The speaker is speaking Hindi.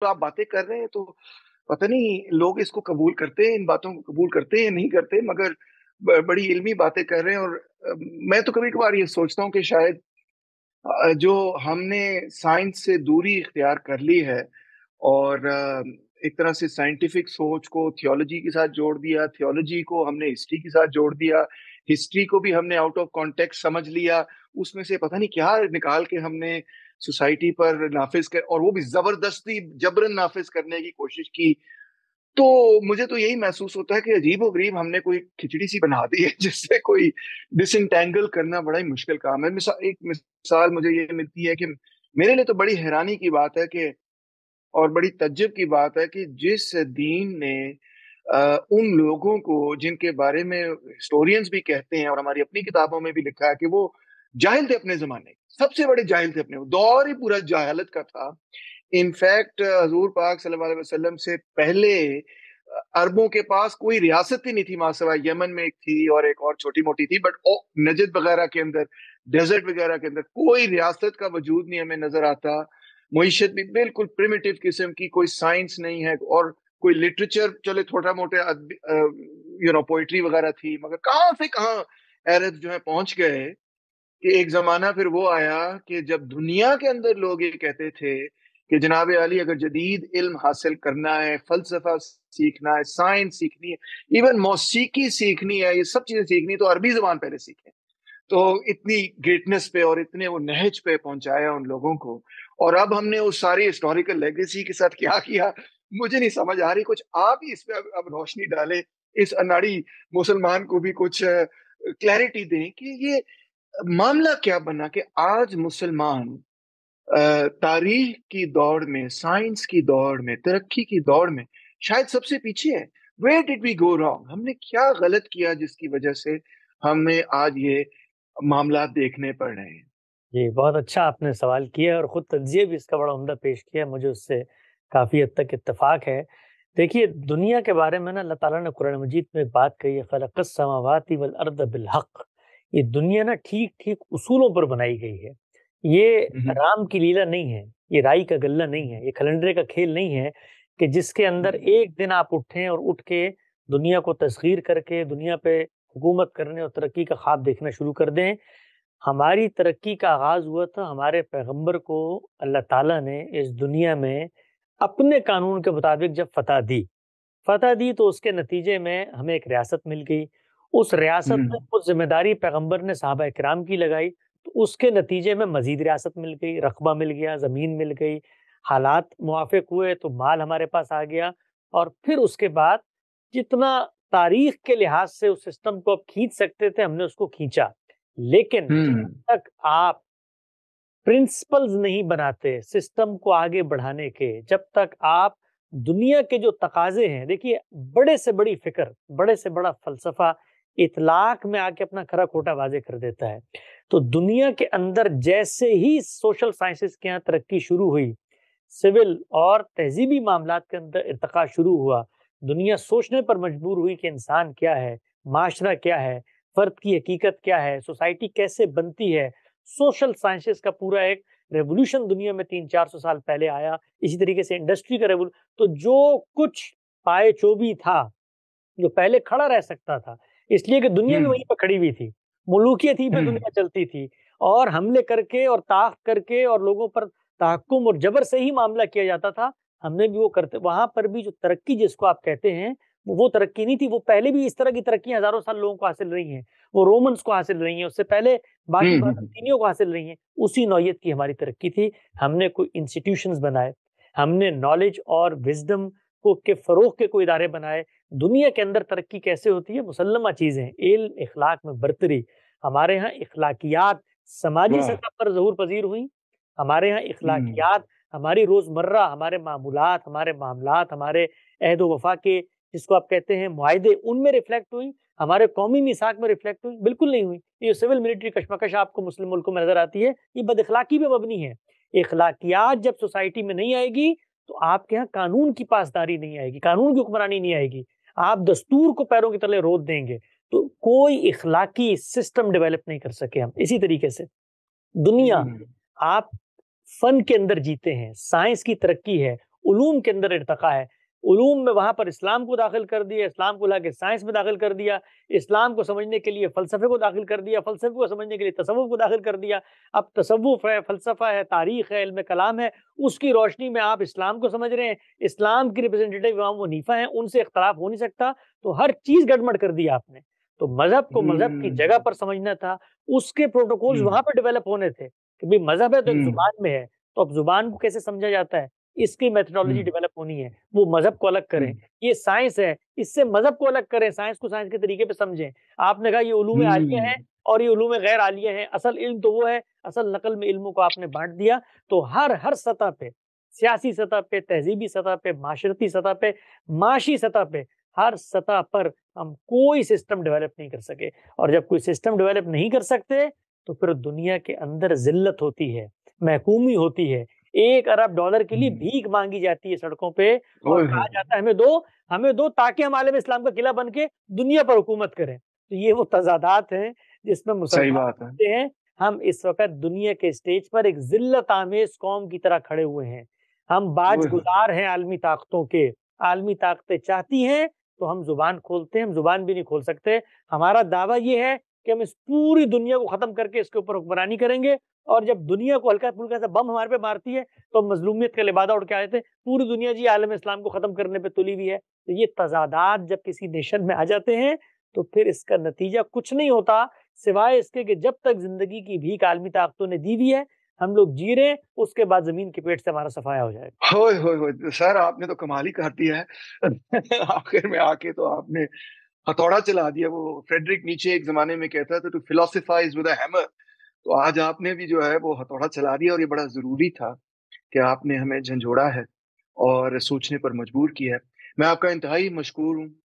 तो आप बातें कर रहे हैं तो पता नहीं लोग इसको कबूल करते हैं इन बातों को कबूल करते हैं नहीं करते मगर बड़ी इल्मी बातें कर रहे हैं और मैं तो कभी कभार ये सोचता हूँ कि शायद जो हमने साइंस से दूरी इख्तियार कर ली है और एक तरह से साइंटिफिक सोच को थियोलॉजी के साथ जोड़ दिया थियोलॉजी को हमने हिस्ट्री के साथ जोड़ दिया हिस्ट्री को भी हमने आउट ऑफ कॉन्टेक्ट समझ लिया उसमें से पता नहीं क्या निकाल के हमने सोसाइटी पर नाफिज कर और वो भी जबरदस्ती जबरन नाफिज करने की कोशिश की तो मुझे तो यही महसूस होता है कि अजीब व गरीब हमने कोई खिचड़ी सी बना दी है जिससे कोई डिसंटेंगल करना बड़ा ही मुश्किल काम है मिसा, एक मिसाल मुझे ये मिलती है कि मेरे लिए तो बड़ी हैरानी की बात है कि और बड़ी तजब की बात है कि जिस दीन ने आ, उन लोगों को जिनके बारे में हिस्टोरियंस भी कहते हैं और हमारी अपनी किताबों में भी लिखा है कि वो जाहिल थे अपने जमाने सबसे बड़े जाहिल थे अपने दौर ही पूरा जाहलत का था इनफैक्ट हजूर पाक वसल्लम से पहले अरबों के पास कोई रियासत ही नहीं थी मासवा यमन में एक थी और एक और छोटी मोटी थी बट नजद वगैरह के अंदर डेजर्ट वगैरह के अंदर कोई रियासत का वजूद नहीं हमें नजर आता मीशत भी बिल्कुल प्रिमिटिव किस्म की कोई साइंस नहीं है और कोई लिटरेचर चले थोटा मोटे यू नो पोइट्री वगैरह थी मगर कहाँ से कहाँ अरब जो है पहुंच गए कि एक जमाना फिर वो आया कि जब दुनिया के अंदर लोग ये कहते थे कि जनाब अली अगर जदीद इल्म हासिल करना है फलसफा सीखना है साइंस सीखनी है इवन मौसीकी सीखनी है ये सब चीज़ें सीखनी तो अरबी जबान पहले सीखें तो इतनी ग्रेटनेस पे और इतने वो नहज पे पहुंचाया उन लोगों को और अब हमने उस सारी हिस्टोरिकल लेगेसी के साथ क्या किया मुझे नहीं समझ आ रही कुछ आप ही इस पे अब, अब रोशनी डालें इस अनाड़ी मुसलमान को भी कुछ क्लैरिटी दें कि ये मामला क्या बना कि आज मुसलमान तारीख की दौड़ में साइंस की दौड़ में तरक्की की दौड़ में शायद सबसे पीछे है where did we go wrong हमने क्या गलत किया जिसकी वजह से हमें आज ये मामला देखने पड़ रहे हैं जी बहुत अच्छा आपने सवाल किया और ख़ुद तजिए भी इसका बड़ा उमदा पेश किया मुझे उससे काफ़ी हद तक इतफाक है देखिए दुनिया के बारे में ना अल्लाह ताला ने कुरान मजीद में एक बात कही है समावाती वल अर्द बिलहक़ ये दुनिया ना ठीक ठीक उसूलों पर बनाई गई है ये राम की लीला नहीं है ये राई का गल्ला नहीं है ये खलंडरे का खेल नहीं है कि जिसके अंदर एक दिन आप उठें और उठ के दुनिया को तस्खीर करके दुनिया पे हुकूमत करने और तरक्की का ख्वाब देखना शुरू कर दें हमारी तरक्की का आगाज़ हुआ था हमारे पैगंबर को अल्लाह ताला ने इस दुनिया में अपने कानून के मुताबिक जब फतह दी फतह दी तो उसके नतीजे में हमें एक रियासत मिल गई उस रियासत हम्म। में कुछ जिम्मेदारी पैगम्बर ने साहबा कराम की लगाई तो उसके नतीजे में मजीद रियासत मिल गई रकबा मिल गया ज़मीन मिल गई हालात मुआफ़ हुए तो माल हमारे पास आ गया और फिर उसके बाद जितना तारीख के लिहाज से उस सिस्टम को आप खींच सकते थे हमने उसको खींचा लेकिन हम्म। तक आप प्रिंसिपल्स नहीं बनाते सिस्टम को आगे बढ़ाने के जब तक आप दुनिया के जो तकाजे हैं देखिए बड़े से बड़ी फिक्र बड़े से बड़ा फलसफा इतलाक में आके अपना खरा खोटा वाजे कर देता है तो दुनिया के अंदर जैसे ही सोशल साइंसेस के यहाँ तरक्की शुरू हुई सिविल और तहजीबी मामला के अंदर इरतका शुरू हुआ दुनिया सोचने पर मजबूर हुई कि इंसान क्या है माशरा क्या है फर्द की हकीकत क्या है सोसाइटी कैसे बनती है सोशल साइंसेस का पूरा एक रेवोल्यूशन दुनिया में तीन चार सौ साल पहले आया इसी तरीके से इंडस्ट्री का रेवोल्यूशन तो जो कुछ पाए चोबी था जो पहले खड़ा रह सकता था इसलिए कि दुनिया भी हम्म। वहीं पर खड़ी हुई थी मलूकियत ही पर हम्म। दुनिया चलती थी और हमले करके और ताक करके और लोगों पर तहकुम और जबर से ही मामला किया जाता था हमने भी वो करते वहां पर भी जो तरक्की जिसको आप कहते हैं वो तरक्की नहीं थी वो पहले भी इस तरह की तरक्की हजारों साल लोगों को हासिल रही है वो रोमन्स को हासिल रही है उससे पहले बाकी भारतीनियों हम्म, को हासिल रही है उसी नौयत की हमारी तरक्की थी हमने कोई इंस्टीट्यूशन बनाए हमने नॉलेज और विजडम को के फरोग के कोई इदारे बनाए दुनिया के अंदर तरक्की कैसे होती है मुसलमा चीज़ें इल्म इखलाक में बरतरी हमारे यहाँ इखलाकियात समाजी सतह पर जहूर पजीर हुई हमारे यहाँ इखलाकियात हमारी रोज़मर्रा हमारे मामूलत हमारे मामला हमारे अहद वफा के जिसको आप कहते हैं माहदे उनमें रिफ्लेक्ट हुई हमारे कौमी मिसाक में रिफ्लेक्ट हुई बिल्कुल नहीं हुई ये सिविल मिलिट्री कशमकश आपको मुस्लिम मुल्कों में नज़र आती है ये बद अखलाकी भी मबनी है अखलाकियात जब सोसाइटी में नहीं आएगी तो आपके यहाँ कानून की पासदारी नहीं आएगी कानून की हुक्मरानी नहीं आएगी आप दस्तूर को पैरों के तले रोद देंगे तो कोई इखलाकी सिस्टम डेवलप नहीं कर सके हम इसी तरीके से दुनिया हम्म, हम्म। आप फन के अंदर जीते हैं साइंस की तरक्की है उलूम के अंदर इरतका है ूम में वहाँ पर इस्लाम को दाखिल कर दिया इस्लाम को ला के साइंस में दाखिल कर दिया इस्लाम को समझने के लिए फ़लसफ़े को दाखिल कर दिया फ़लसफ़े को समझने के लिए तसवुफ़ को दाखिल कर दिया अब तसवुफ़ है फ़लसफ़ा है तारीख़ है इल्म कलाम है उसकी रोशनी में आप इस्लाम को समझ रहे हैं इस्लाम की रिप्रेजेंटेटिव इमाम वनीफ़ा हैं उनसे इख्तलाफ हो नहीं सकता तो हर चीज़ गड़बड़ कर दिया आपने तो मज़हब को मज़हब की जगह हम्म। पर समझना था उसके प्रोटोकॉल्स हम्म। वहाँ पर डेवलप होने थे कि भाई मज़हब है तो हम्म। जुबान में है तो अब जुबान को कैसे समझा जाता है इसकी मेथडोलॉजी हम्म। डेवलप होनी है वो मजहब को अलग करें हम्म। ये साइंस है इससे मजहब को अलग करें साइंस को साइंस के तरीके पे समझें आपने कहा ये उलूम आलिया हम्म। है और ये उलूम गैर आलिया है असल इल्म तो वो है असल नकल में इल्मों को आपने बांट दिया तो हर हर सतह पे सियासी सतह पे तहजीबी सतह पे माशरती सतह पे माशी सतह पे हर सतह पर हम कोई सिस्टम डेवलप नहीं कर सके और जब कोई सिस्टम डेवलप नहीं कर सकते तो फिर दुनिया के अंदर जिल्लत होती है महकूमी होती है एक अरब डॉलर के लिए हम्म। भीख मांगी जाती है सड़कों पे और कहा जाता है हमें दो हमें दो ताकि हम आलम इस्लाम का किला बन के दुनिया पर हुकूमत करें तो ये वो तजादात हैं जिसमें मुसलमान है। हैं हम इस वक्त दुनिया के स्टेज पर एक जिल्लत आमेज कौम की तरह खड़े हुए हैं हम बाज गुजार हैं आलमी ताकतों के आलमी ताकतें चाहती हैं तो हम जुबान खोलते हैं हम जुबान भी नहीं खोल सकते हमारा दावा यह है कि हम इस पूरी दुनिया को खत्म करके इसके ऊपर हुक्मरानी करेंगे और जब दुनिया को हल्का फुल्का सा बम हमारे पे मारती है तो हम मजलूमियत का लिबादा उड़ के आ जाते हैं पूरी दुनिया जी आलम इस्लाम को ख़त्म करने पर तुली हुई है तो ये तजादात जब किसी नेशन में आ जाते हैं तो फिर इसका नतीजा कुछ नहीं होता सिवाय इसके कि जब तक जिंदगी की भीख आलमी ताकतों ने दी हुई है हम लोग जी रहे उसके बाद जमीन के पेट से हमारा सफाया हो जाएगा होए होए होए सर आपने तो कमाल ही कर दिया है आखिर में आके तो आपने हथौड़ा चला दिया वो फ्रेडरिक नीचे एक जमाने में कहता था टू फिलोसफाइज विद हैमर तो आज आपने भी जो है वो हथौड़ा चला दिया और ये बड़ा जरूरी था कि आपने हमें झंझोड़ा है और सोचने पर मजबूर किया है मैं आपका इंतहाई मशहूर हूँ